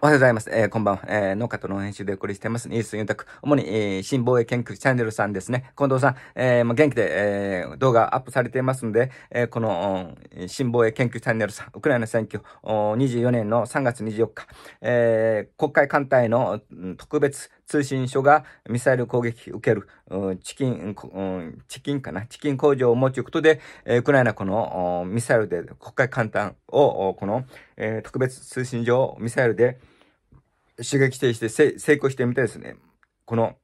おはようございます。えー、こんばんは。えー、農家との編集でお送りしてます。ニースユンタク。主に、えー、新防衛研究チャンネルさんですね。近藤さん、えー、まあ、元気で、えー、動画アップされていますので、えー、この、新防衛研究チャンネルさん、ウクライナ選挙、24年の3月24日、えー、国会艦隊の特別、通信所がミサイル攻撃を受ける、チキン、チキンかな、チキン工場を持つことで、ウクライナこのミサイルで国会艦隊を、この特別通信所をミサイルで襲撃してして成功してみたいですね。この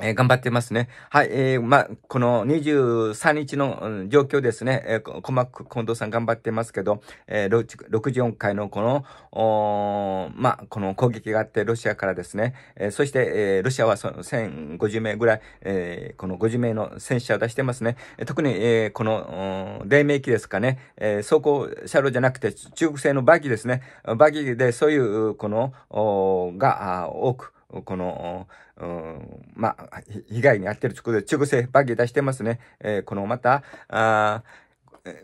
えー、頑張ってますね。はい、えー、まあ、この23日の状況ですね、えー、細く近藤さん頑張ってますけど、えー、64回のこの、おまあ、この攻撃があって、ロシアからですね、えー、そして、えー、ロシアはその1050名ぐらい、えー、この50名の戦車を出してますね。特に、えー、この、黎明期ですかね、えー、走行車両じゃなくて、中国製のバギーですね、バギーでそういう、この、おが多く、この、うん、まあ、被害に遭ってるということで、中国政バギー出してますね。えー、このまた、あ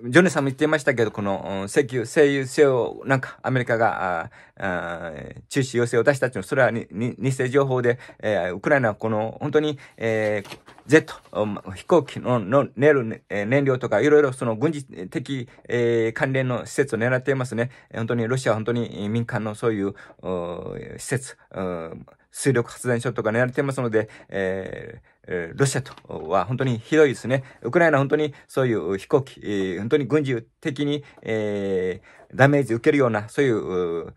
ジョネさんも言ってましたけど、この石油、石油、製をなんかアメリカが中止要請を出したっていうのは、それは偽情報で、えー、ウクライナはこの本当に、えー Z、飛行機のの寝る、え燃料とか、いろいろその軍事的、えー、関連の施設を狙っていますね。本当にロシアは本当に民間のそういう施設、水力発電所とか狙っていますので、えーロシアとは本当にひどいですね。ウクライナ本当にそういう飛行機、本当に軍事的に、えーダメージ受けるような、そういう、う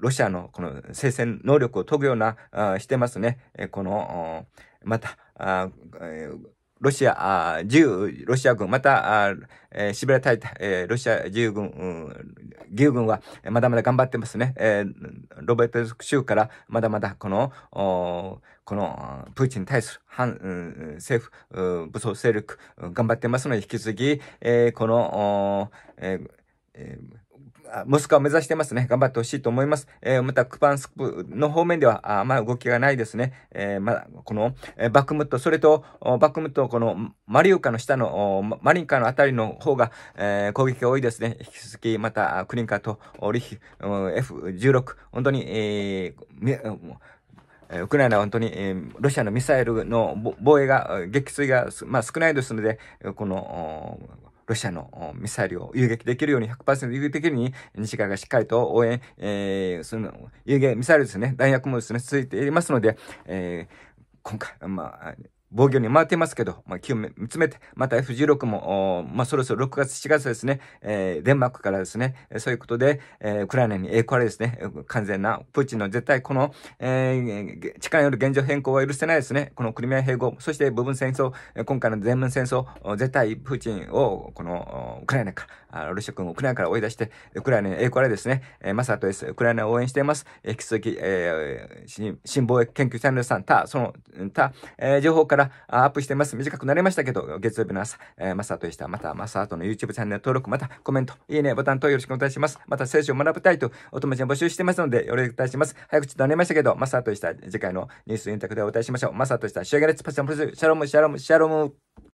ロシアのこの生戦能力を研ぐような、してますね。この、また、ロシア、自由ロシア軍、また、えー、シベリ大隊、えー、ロシア自由軍、義勇軍は、まだまだ頑張ってますね。えー、ロベト州から、まだまだこの、この、プーチンに対する反、うん、政府、武装勢力、頑張ってますので、引き続き、えー、この、えーえーモスクワを目指してますね。頑張ってほしいと思います。えー、また、クパンスクの方面では、あまだ動きがないですね。えー、まだ、この、えー、バクムット、それと、バクムット、この、マリウカの下の、マリンカのあたりの方が、えー、攻撃が多いですね。引き続き、また、クリンカと、リヒ、F16、本当に、えー、ウクライナは本当に、えー、ロシアのミサイルの防衛が、撃墜が、まあ、少ないですので、この、ロシアのミサイルを遊撃できるように、100%遊撃できるように、西側がしっかりと応援、えー、その、遊撃、ミサイルですね、弾薬もですね、続いていますので、えー、今回、まあ、防御に回っていますけど、まあ、気を見つめて、また F16 も、まあ、そろそろ6月、7月ですね、えー、デンマークからですね、そういうことで、えー、ウクライナに栄光これですね、完全な、プーチンの絶対この、えー、力による現状変更は許せないですね、このクリミア併合、そして部分戦争、今回の全面戦争、絶対プーチンを、この、ウクライナから、ロシア軍をウクライナから追い出して、ウクライナに栄光あれですね、えー、マサトです、ウクライナを応援しています。え引き続き、えー、新防衛研究チャンネルさん、た、その、た、えー、情報からからアップしてます。短くなりましたけど、月曜日の朝、えー、マサトでした。また、マサトの YouTube チャンネル登録、またコメント、いいね、ボタンとよろしくお願いします。また、聖書を学ぶタイトル、お友達募集してますので、よろしくお願いします。早口となりましたけど、マサトでした。次回のニュースインタクでお答えしましょう。マサトでした。仕上げッす。パシャンプレシャロム、シャロム、シャロム。